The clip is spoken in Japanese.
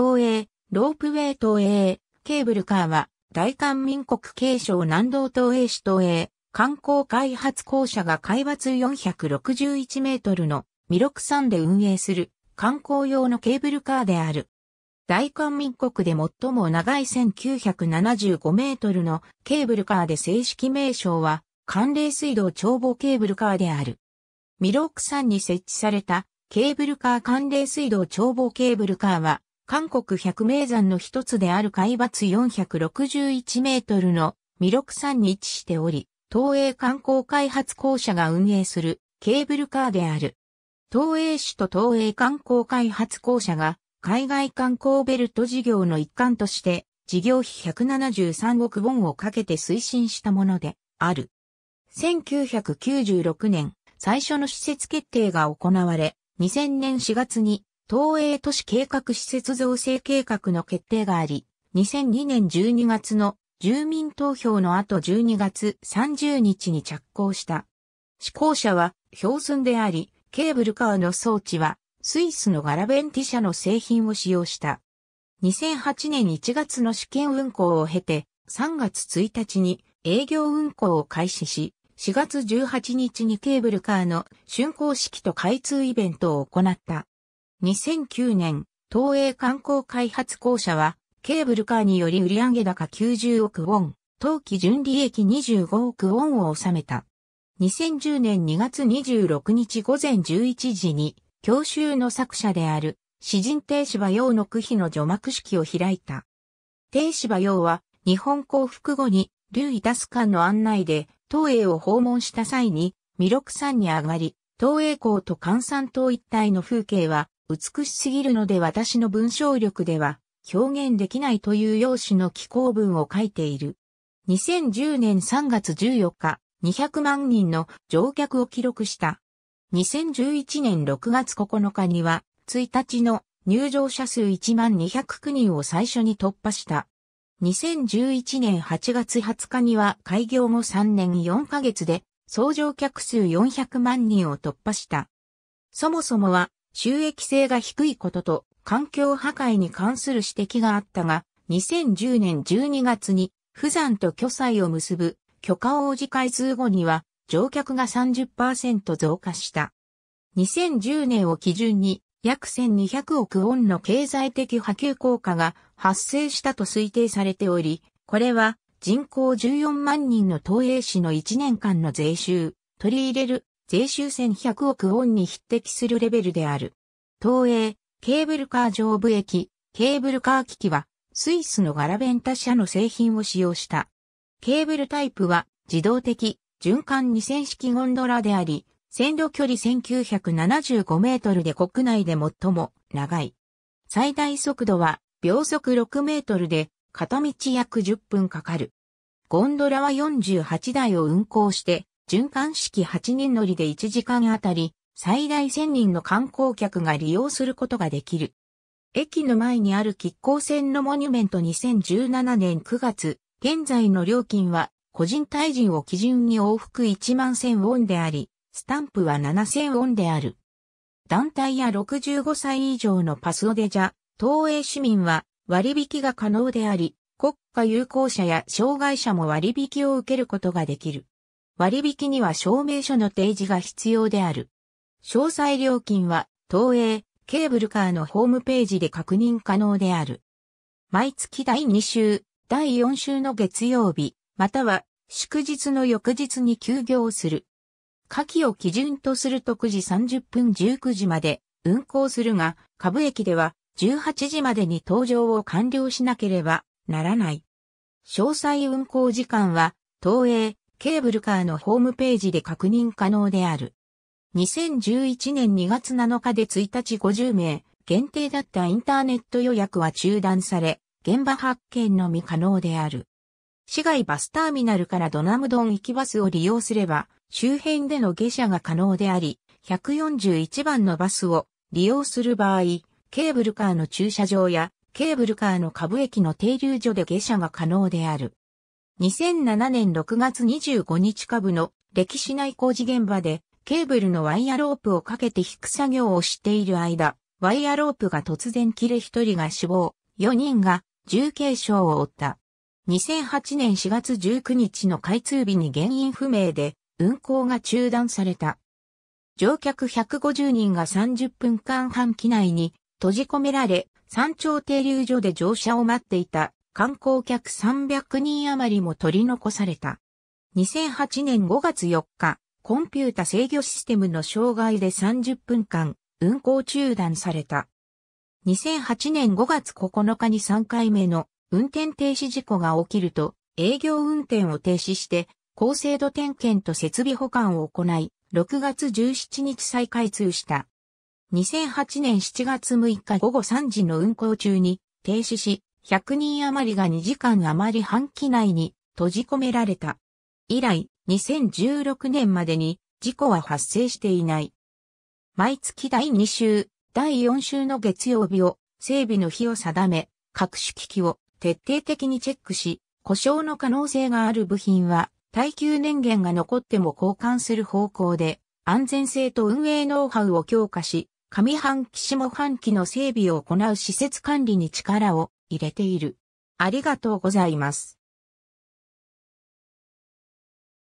東映、ロープウェイ東映、ケーブルカーは、大韓民国継承南道東映市東映、観光開発公社が海抜461メートルの魅力山で運営する観光用のケーブルカーである。大韓民国で最も長い1975メートルのケーブルカーで正式名称は、寒冷水道眺望ケーブルカーである。ミロク山に設置されたケーブルカー寒冷水道眺望ケーブルカーは韓国百名山の一つである海抜461メートルの魅力山に位置しており、東映観光開発公社が運営するケーブルカーである。東映市と東映観光開発公社が海外観光ベルト事業の一環として事業費173億ウォンをかけて推進したものである。1996年最初の施設決定が行われ、2000年4月に東映都市計画施設造成計画の決定があり、2002年12月の住民投票の後12月30日に着工した。施工者は標寸であり、ケーブルカーの装置はスイスのガラベンティ社の製品を使用した。2008年1月の試験運行を経て、3月1日に営業運行を開始し、4月18日にケーブルカーの竣工式と開通イベントを行った。2009年、東映観光開発公社は、ケーブルカーにより売上高90億ウォン、当期純利益25億ウォンを収めた。2010年2月26日午前11時に、教習の作者である、詩人帝芝陽の句碑の除幕式を開いた。帝芝陽は、日本降伏後に、劉イタス館の案内で、東映を訪問した際に、弥勒山に上がり、東映港と関山島一帯の風景は、美しすぎるので私の文章力では表現できないという用紙の寄稿文を書いている。2010年3月14日、200万人の乗客を記録した。2011年6月9日には、1日の入場者数1万209人を最初に突破した。2011年8月20日には開業後3年4ヶ月で、総乗客数400万人を突破した。そもそもは収益性が低いことと環境破壊に関する指摘があったが、2010年12月に富山と巨災を結ぶ許可王子開通後には乗客が30%増加した。2010年を基準に約1200億ウォンの経済的波及効果が発生したと推定されており、これは人口14万人の東映市の1年間の税収、取り入れる税収1100億ウォンに匹敵するレベルである。東映、ケーブルカー上部駅、ケーブルカー機器は、スイスのガラベンタ社の製品を使用した。ケーブルタイプは、自動的、循環2000式ゴンドラであり、線路距離1975メートルで国内で最も長い。最大速度は秒速6メートルで片道約10分かかる。ゴンドラは48台を運行して循環式8人乗りで1時間あたり、最大1000人の観光客が利用することができる。駅の前にある喫光線のモニュメント2017年9月、現在の料金は、個人対人を基準に往復1万1000ウォンであり、スタンプは7000ウォンである。団体や65歳以上のパスオデジャ、東映市民は割引が可能であり、国家有効者や障害者も割引を受けることができる。割引には証明書の提示が必要である。詳細料金は、東映、ケーブルカーのホームページで確認可能である。毎月第2週、第4週の月曜日、または祝日の翌日に休業する。下記を基準とすると9時30分19時まで運行するが、株駅では18時までに搭乗を完了しなければならない。詳細運行時間は、東映、ケーブルカーのホームページで確認可能である。2011年2月7日で1日50名限定だったインターネット予約は中断され、現場発見のみ可能である。市外バスターミナルからドナムドン行きバスを利用すれば、周辺での下車が可能であり、141番のバスを利用する場合、ケーブルカーの駐車場やケーブルカーの下部駅の停留所で下車が可能である。2007年6月25日株の歴史内工事現場でケーブルのワイヤロープをかけて引く作業をしている間、ワイヤロープが突然切れ1人が死亡、4人が重軽傷を負った。2008年4月19日の開通日に原因不明で運行が中断された。乗客150人が30分間半機内に閉じ込められ、山頂停留所で乗車を待っていた観光客300人余りも取り残された。2008年5月4日、コンピュータ制御システムの障害で30分間、運行中断された。2008年5月9日に3回目の運転停止事故が起きると、営業運転を停止して、高精度点検と設備保管を行い、6月17日再開通した。2008年7月6日午後3時の運行中に停止し、100人余りが2時間余り半期内に閉じ込められた。以来、2016年までに事故は発生していない。毎月第2週、第4週の月曜日を整備の日を定め、各種機器を徹底的にチェックし、故障の可能性がある部品は耐久年限が残っても交換する方向で、安全性と運営ノウハウを強化し、上半期下半期の整備を行う施設管理に力を入れている。ありがとうございます。